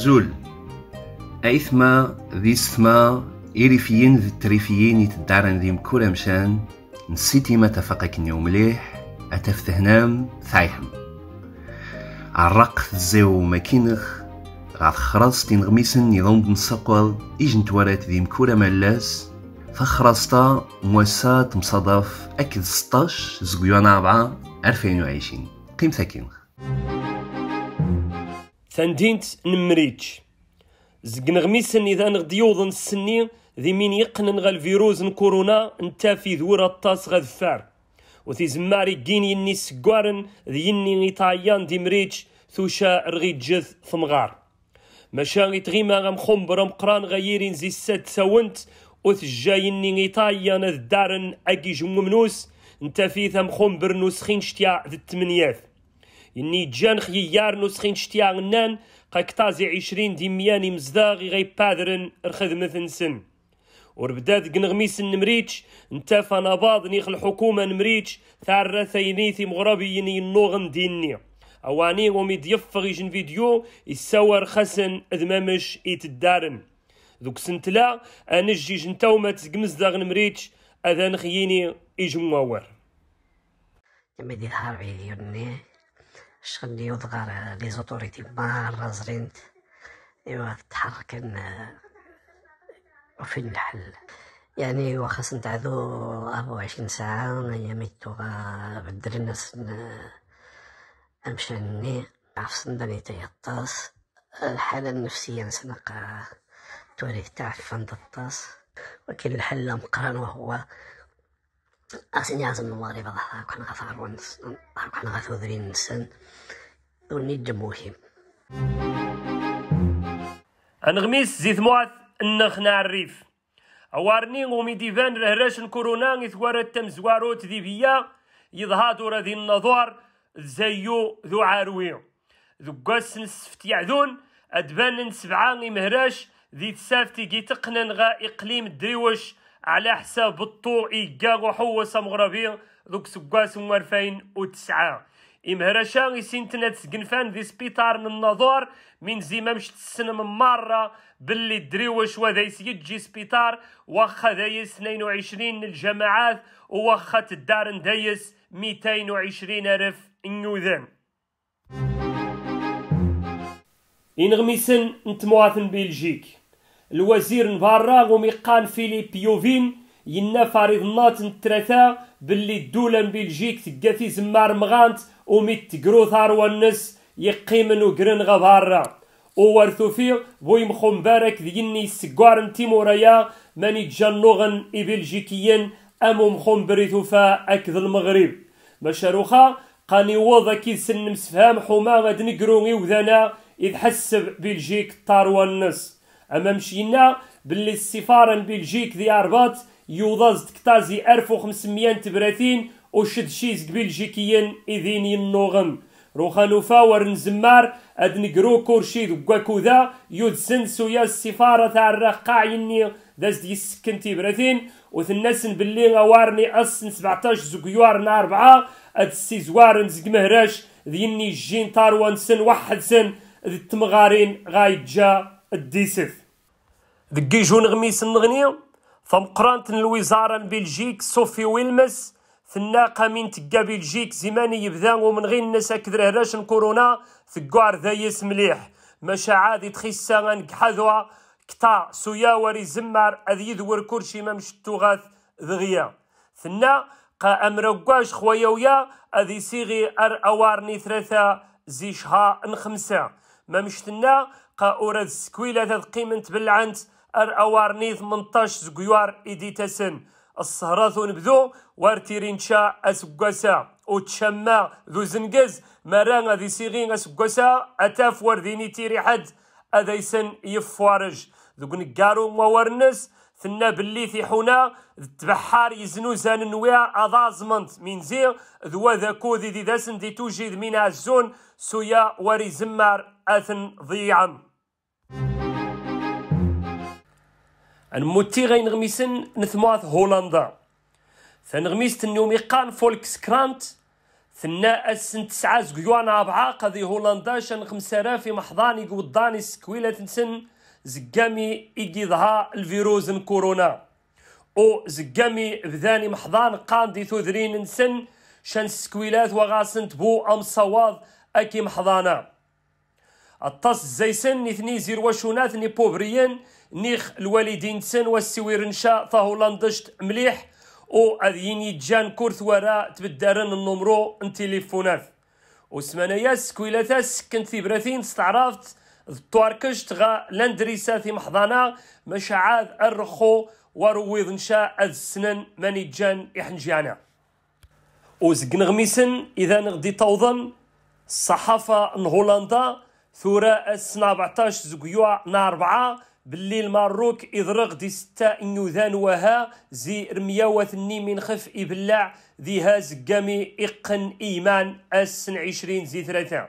معزول أيثما ذي ستما إريفيين ذي التريفيين يتدارن ذي مكولا مشان نسيتي ما تفقك نيوم مليح أتفتهنام ثايحم عرق الزيو ماكينخ غاد خراص تين نظام يضم بنسقل إجن توارات ذي مكولا ملاس فخراستا مواسات مصادف أكد 16 زقيوان عبعا 2020 قيم ثاكينخ تندينت نمريتش زق نغميسن إذا نغديوض يوضن السني ذي مين يقنن غا الفيروس ن كورونا نتافي ذور الطاس غا ذفار وثي زماري كين يني سكوارن ذي يني إطايان دي مريتش ثوشا رغي جث ثمغار ماشا غيتغيما غام خمبر مقران غيرين زي الساد ساونت وثجايني غيطايان ذدارن أكي جممنوس نتافي ثم خمبر نوسخين شتيا ذي التمنيات إني جان خيار نسخين شتيا غنان قاكتازي عشرين ديمياني مزداغي غي بادرن الخدمة نسن وربدات قنغميس نمريتش نتا فنباض نيخ الحكومة نمريتش ثارة ثينيثي مغربيين النوغن ديني أواني ومي ديفغ يجن فيديو يساور خسن ذمامش يتدارن دوك سنتلا انجي جنتاو ما تسقمز داغ نمريتش اذا نخييني يجموار كما دي ثهر عيدي شغلي غادي لي زوتوريتي مارة زرين ايوا تحرك وفين الحل يعني وخاص نتعذو أربعة وعشرين ساعة ميتو توغا بدل الناس أمشاني نعرف داني تيطاس الحالة النفسية نسنق توريه تاع فند الطاس ولكن الحل مقرن وهو أغسني عزم المغرب كان غفا غفار كان غفا غفوذرين نسان وني جموهم أنغميس زيت موعد النخنا الريف أوارني غومي ديفان رهراش الكورونا إثوار التمزواروت ذيبيا دور ذي النظار زيو ذو عاروي ذو قاس نسفتي عذون أدبان سبعة مهراش ذي تسافتي قيتقنا تقنن غا إقليم الدريوش على حساب الطوعي كاع وحوس مغربي دوك سكاس وارفين وتسعة إمهرشا سنتنا تسقنفان في سبيطار من النظور من زي ما مشت من مرة باللي دري واش وذا يجي سبيطار واخا دايس 22 الجماعات وواخا الدار ندايس 220 ألف نيوذان إنغميسن نتمواثن بلجيك الوزير نبارا وميقان فيليب يوفين ينا فريض نات الثلاثة باللي الدولة بلجيك تقاتي زمار مغانت وميت تقرو ثار والنس يقيمن وقرن غبارة وورثو فيه بويم خمبارك ذيني سقارن تيموريا ماني اي بلجيكيين أمو مخمبريثو فا أكذ المغرب مشاروخا قاني وضا كي سن مسفهم حوما غاد نقرو غي وذانا إذ حسب بلجيك طار اما مشينا باللي السفاره البلجيك ذي ارباط يوضاز 1500 1530 وشد شيز بلجيكيا اذين ينوغم روخانو فاور نزمار اد نقرو كورشيد دكاكو ذا سنسو يا السفاره تاع الرقاع يني داز دي سكنتي براتين وثناسن باللي غوارني اصن 17 زكيوار اربعه اد السيزوار نزق مهراش ذيني جين تاروان سن واحد سن ذي التمغارين جا الديسف دقي جون غميس النغنية فمقرانت الوزارة من بلجيك صوفي ويلمس ثناقة من تقا بلجيك زماني يبدا ومن غير الناس أكثر هراش كورونا ثقعر ذايس مليح ماشا عادي تخيسا غنكحاذوا كتا سويا وري زمار اذ يدور كرشي ما مشتو ذغيا ثنا قا امرقواش خويا ويا اذ يسيغي ار اوارني ثلاثة زي شها ان خمسة ما مشتنا قا اورد سكويلة ذا قيمة بلعنت ار اوارنيث منطاش زقيوار ايديتاسن الصهرات ونبذو وارتيرينشا اسقوسا وتشما ذو زنقز مرانا ذي سيغين اسقوسا اتاف ورديني تيري حد اذيسن يفوارج ذو نقارو موارنس ثنا باللي في حنا تبحار يزنو زان نويا اضازمنت من زير ذو ذاكو ذي دي داسن دي توجد من الزون سويا وري زمار اثن ضيعم نموتي غين غميسن نثموات هولندا ثنغميس تنيومي قان فولكس كرانت ثناء السن تسعة زقيوانا أبعا قضي هولندا شن خمسارافي محضاني قوداني سكويلة تنسن زقامي إيجي ظها الفيروس كورونا أو زقامي بذاني محضان قان دي ثوذرين نسن شن سكويلات وغاسن تبو أم صواد أكي محضانا الطاس زيسن اثني زيرواشونات ني بوفريين نيخ الوالدين سن والسوير نشا تهولندشت مليح و اذيني جان كورث وراء تبدارن النمرو و وسمانا ياس كويلاتا سكنت في براثين استعرفت التواركشت غا لاندريسا في محضانا مش الرخو ورويض نشا اذ السنن ماني جان يحنجانا وزقن غميسن اذا نغدي توضن الصحافة ان هولندا ثوراء السنة 14 زقيوة نار 4 باللي الماروك إذرغ دي ستا ذان وها زي رميا وثني من خف إبلع ذي قامي إقن إيمان أسن عشرين زي ثلاثة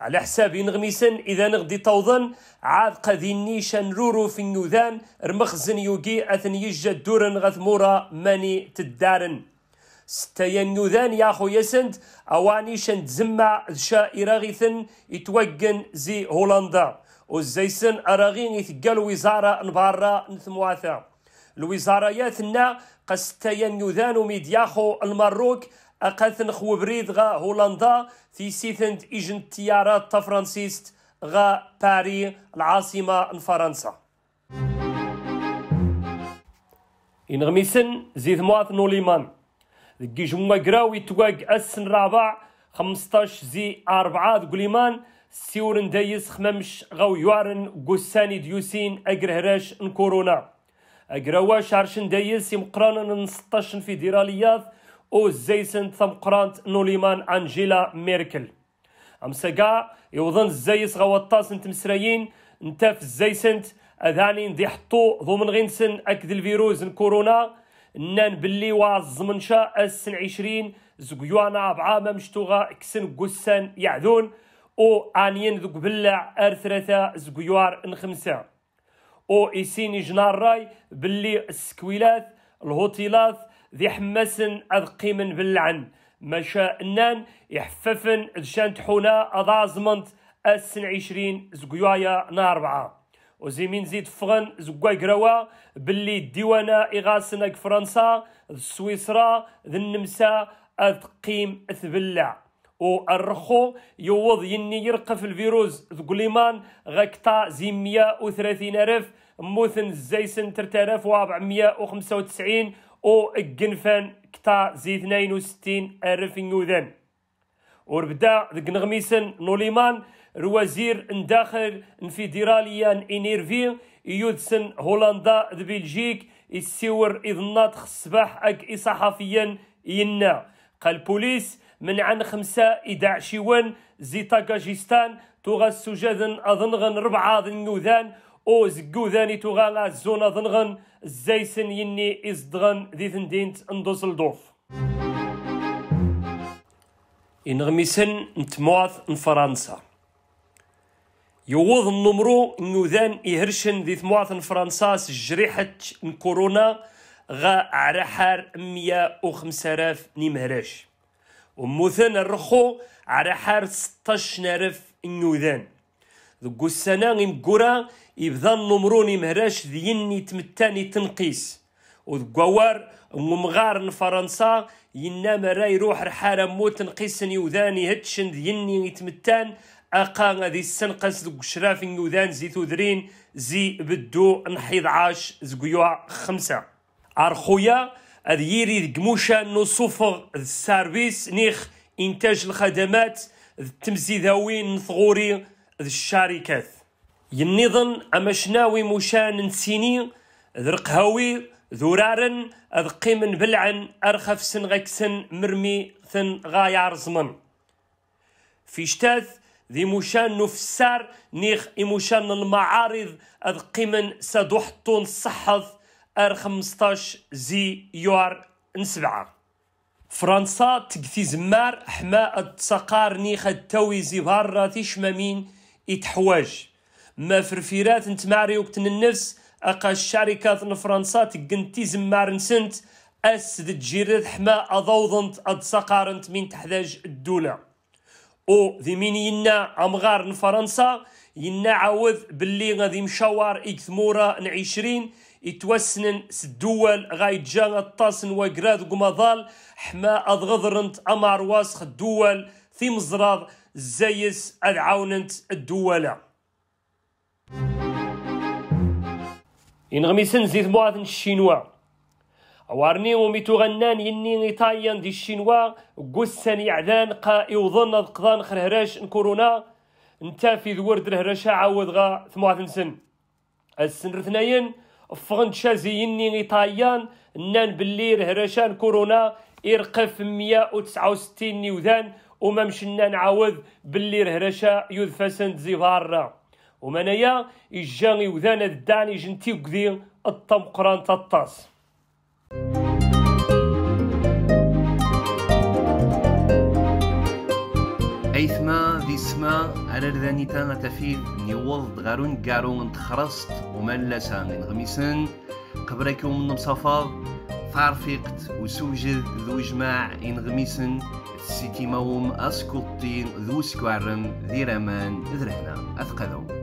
على حساب نغميسن إذا نغدي توضن عاد قذيني شنرورو في النوذان رمخزن يوقي أثن يجد دورن غثمورا ماني تدارن ستايا نوذان يا خو يسند أواني شن تزمع شائرة غيثن زي هولندا وزيسن أراغين يثقال وزارة نبارة نثمواثا الوزارة نا قستيان يذانو ميدياخو المروك أقاثن خوبريد غا هولندا في سيثند إجن تيارات تفرانسيست غا باري العاصمة من فرنسا إنغميسن زيد مواث نوليمان دقي جمع قراوي تواق أسن رابع 15 زي 4 دقليمان سيورن دايس خمامش غو يوارن قساني ديوسين أقرهراش نكورونا أقرواش عرشن دايس يمقران نسطاشن في ديراليات أو زيسن ثم قرانت نوليمان أنجيلا ميركل أمسكا يوضن الزيس غاو الطاسن تمسريين انتف الزيسنت أذاني ندي حطو ضمن غينسن أكد الفيروس كورونا نان باللي واز منشا السن عشرين زقيوانا بعام مشتوغا كسن قسان يعذون او انين ذوك بلع ار ثلاثة زقيوار ان خمسة او اسيني جنار راي باللي السكويلات الهوتيلات ذي حماسن اذقيمن بلعن باللعن ماشا انان يحففن ذشان تحونا اضازمنت السن عشرين زقيايا ناربعة اربعة وزيمين زيد فغن زقوي قروا باللي ديوانا إغاسنا فرنسا السويسرا ذي النمسا اذقيم أثبلع وارخو يوض يني يرقف الفيروس ذقليمان غكتا زي وثلاثين ألف موثن زيسن 3495 و الجنفان كتا زي وستين ألف نيوذن وربدا ذك نغميسن نوليمان الوزير نداخل انفيدراليان انيرفي يودسن هولندا بلجيك السور إذنات خصباح أك صحفيا ينا قال بوليس من عن خمسة إدع شيوان زي تاكاجيستان توغا السجاذن أظنغن ربعة ذنوذان أو زكوذاني توغا الزون أظنغن الزيسن يني إزدغن ذي ثندينت ندوسلدورف إنغميسن نتمواث فرنسا يوض النمرو نوذان إهرشن ذي ثمواث فرنسا سجريحة كورونا غا عرحار مية وخمسة آلاف نمهراش وموثن الرخو على حار 16 نارف النوذان ذو السنة قورا يبدا النمروني مهراش ديني تمتاني تنقيس وذكوار ومغار فرنسا ينا مرا يروح رحالة موت نقيس يوذاني هتشن ديني يتمتان أقا غادي السنقس ذو شراف يوذان زي ذرين زي بدو نحيد عاش زقيوع خمسة أرخويا اديري يري قموشة نو صفر السيرفيس نيخ إنتاج الخدمات التمزيداوين نثغوري الشركات ينظن أما شناوي مشان نسيني ذرقهاوي ذرارن أذقيمن بلعن أرخف سنغكسن مرمي ثن غايار زمن في شتاث ذي مشان نفسار نيخ إموشان المعارض أذقيمن سدوحتون صحظ ار 15 زي يوار نسبعه فرنسا تكثي زمار حما التقار خد التوي زي بهراتي تشمامين يتحواج ما فرفيرات نتماري وقت النفس اقا الشركات فرنسا تقنتي زمار نسنت اسد تجيرت حما اضوضنت اتسقارنت من تحتاج الدولة او ذي مين ينا امغار فرنسا ينا عاوذ باللي غادي مشاور اكثمورا 20 يتوسنن سدول جا الطاسن وقراد قمضال حما أضغضرنت أمار واسخ الدول في مزراض زيس العاوننت الدولة ينغمي سنزيد موعد الشينوا وارني وميتو غنان يني نطايان دي الشينوا قسن يعدان قا يوضن هراش خرهراش كورونا نتا في ذور درهراش عاود غا ثموعد سن السن رثنين فرنشازيين ايطاليان نان باللي رهرشان كورونا يرقف 169 نيوذان وما مشنا نعاود باللي رهرشا يدفسن زيفار ومنايا يجا يوذان الداني جنتي وكذير الطمقران تطاس إسما على الذانيتا غتفيد نيوض غارون غارون تخرصت ومن لسان غميسن قبركم من مصفر فارفقت وسوجد ذو جماع إن غميسن سيتي موم أسكوطين ذو سكوارن ذي رمان ذرهنا أثقلوا